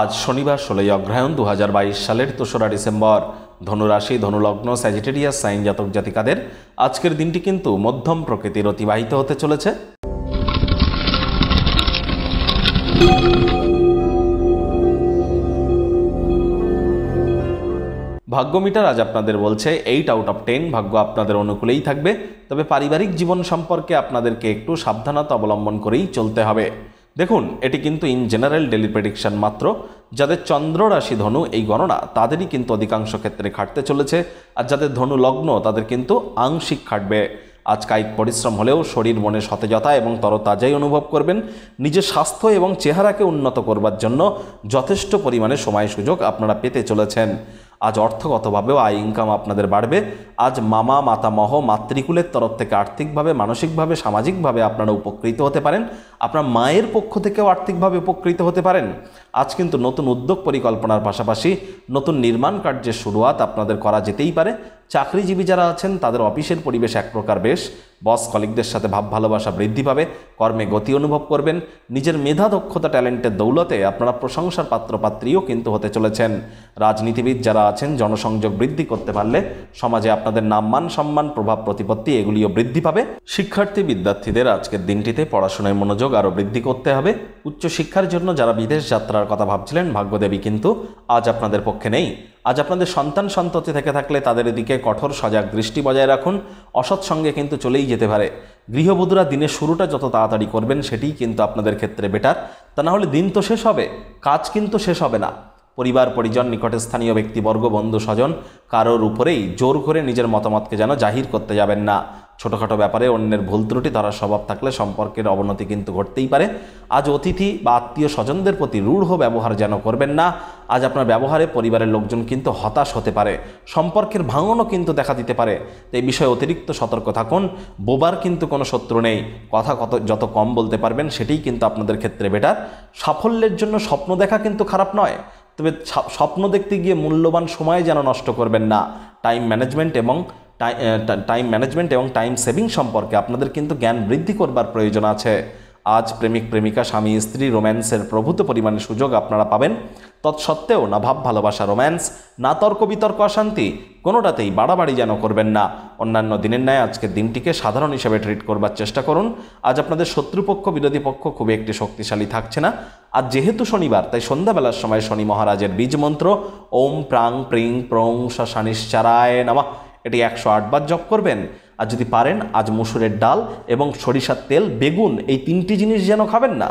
আজ শনিবার ষোলোই অগ্রহায়ণ দু সালের দোসরা ডিসেম্বর ধনুরাশি ধনুলগ্ন স্যাজিটেরিয়াস সাইন জাতক জাতিকাদের আজকের দিনটি কিন্তু মধ্যম প্রকৃতির অতিবাহিত হতে চলেছে ভাগ্যমিটার আজ আপনাদের বলছে এইট আউট অফ টেন ভাগ্য আপনাদের অনুকূলেই থাকবে তবে পারিবারিক জীবন সম্পর্কে আপনাদেরকে একটু সাবধানতা অবলম্বন করেই চলতে হবে দেখুন এটি কিন্তু ইন জেনারেল ডেলি প্রেডিকশান মাত্র যাদের চন্দ্র রাশি ধনু এই গণনা তাদেরই কিন্তু অধিকাংশ ক্ষেত্রে খাটতে চলেছে আর যাদের ধনু লগ্ন তাদের কিন্তু আংশিক খাটবে আজ কায়িক পরিশ্রম হলেও শরীর মনে সতেজতা এবং তরতাজাই অনুভব করবেন নিজের স্বাস্থ্য এবং চেহারাকে উন্নত করবার জন্য যথেষ্ট পরিমাণে সময় সুযোগ আপনারা পেতে চলেছেন আজ অর্থগতভাবেও আয় ইনকাম আপনাদের বাড়বে আজ মামা মাতামহ মাতৃকুলের তরফ থেকে আর্থিকভাবে মানসিকভাবে সামাজিকভাবে আপনারা উপকৃত হতে পারেন আপনার মায়ের পক্ষ থেকেও আর্থিকভাবে উপকৃত হতে পারেন আজ কিন্তু নতুন উদ্যোগ পরিকল্পনার পাশাপাশি নতুন নির্মাণ কার্যের শুরুয়াত আপনাদের করা যেতেই পারে চাকরিজীবী যারা আছেন তাদের অফিসের পরিবেশ এক প্রকার বেশ বস কলিকদের সাথে ভাব ভালোবাসা বৃদ্ধি পাবে কর্মে গতি অনুভব করবেন নিজের মেধা দক্ষতা ট্যালেন্টের দৌলতে আপনারা প্রশংসার পাত্রপাত্রীও কিন্তু হতে চলেছেন রাজনীতিবিদ যারা আছেন জনসংযোগ বৃদ্ধি করতে পারলে সমাজে আপনাদের নামমান সম্মান প্রভাব প্রতিপত্তি এগুলিও বৃদ্ধি পাবে শিক্ষার্থী বিদ্যার্থীদের আজকের দিনটিতে পড়াশোনায় মনোযোগ আরও বৃদ্ধি করতে হবে উচ্চশিক্ষার জন্য যারা বিদেশ যাত্রার কথা ভাবছিলেন ভাগ্যদেবী কিন্তু আজ আপনাদের পক্ষে নেই আজ আপনাদের সন্তান সন্ততি থেকে থাকলে তাদের দিকে কঠোর সজাগ দৃষ্টি বজায় রাখুন অসৎ সঙ্গে কিন্তু চলেই যেতে পারে গৃহবধূরা দিনের শুরুটা যত তাড়াতাড়ি করবেন সেটিই কিন্তু আপনাদের ক্ষেত্রে বেটার তা না হলে দিন তো শেষ হবে কাজ কিন্তু শেষ হবে না পরিবার পরিজন নিকটে স্থানীয় ব্যক্তিবর্গ বন্ধু স্বজন কারোর উপরেই জোর করে নিজের মতামতকে যেন জাহির করতে যাবেন না ছোটোখাটো ব্যাপারে অন্যের ভুল ত্রুটি ধরার স্বভাব থাকলে সম্পর্কের অবনতি কিন্তু ঘটতেই পারে আজ অতিথি বা আত্মীয় স্বজনদের প্রতি রূঢ় ব্যবহার যেন করবেন না আজ আপনার ব্যবহারে পরিবারের লোকজন কিন্তু হতাশ হতে পারে সম্পর্কের ভাঙনও কিন্তু দেখা দিতে পারে এই বিষয়ে অতিরিক্ত সতর্ক থাকুন বোবার কিন্তু কোনো শত্রু নেই কথা কত যত কম বলতে পারবেন সেটাই কিন্তু আপনাদের ক্ষেত্রে বেটার সাফল্যের জন্য স্বপ্ন দেখা কিন্তু খারাপ নয় তবে স্বপ্ন দেখতে গিয়ে মূল্যবান সময় যেন নষ্ট করবেন না টাইম ম্যানেজমেন্ট এবং টাইম ম্যানেজমেন্ট এবং টাইম সেভিং সম্পর্কে আপনাদের কিন্তু জ্ঞান বৃদ্ধি করবার প্রয়োজন আছে আজ প্রেমিক প্রেমিকা স্বামী স্ত্রী রোম্যান্সের প্রভূত পরিমাণে সুযোগ আপনারা পাবেন তৎসত্ত্বেও না ভাব ভালোবাসা রোম্যান্স না তর্ক বিতর্ক অশান্তি কোনোটাতেই বাড়াবাড়ি যেন করবেন না অন্যান্য দিনের ন্যায় আজকের দিনটিকে সাধারণ হিসেবে ট্রিট করবার চেষ্টা করুন আজ আপনাদের শত্রুপক্ষ বিরোধী পক্ষ খুবই একটি শক্তিশালী থাকছে না আর যেহেতু শনিবার তাই সন্ধ্যাবেলার সময় শনি মহারাজের বীজ মন্ত্র ওম প্রাং প্রিং প্রং শানিশ্চারায় নামা এটি একশো আটবার জপ করবেন আর যদি পারেন আজ মুসুরের ডাল এবং সরিষার তেল বেগুন এই তিনটি জিনিস যেন খাবেন না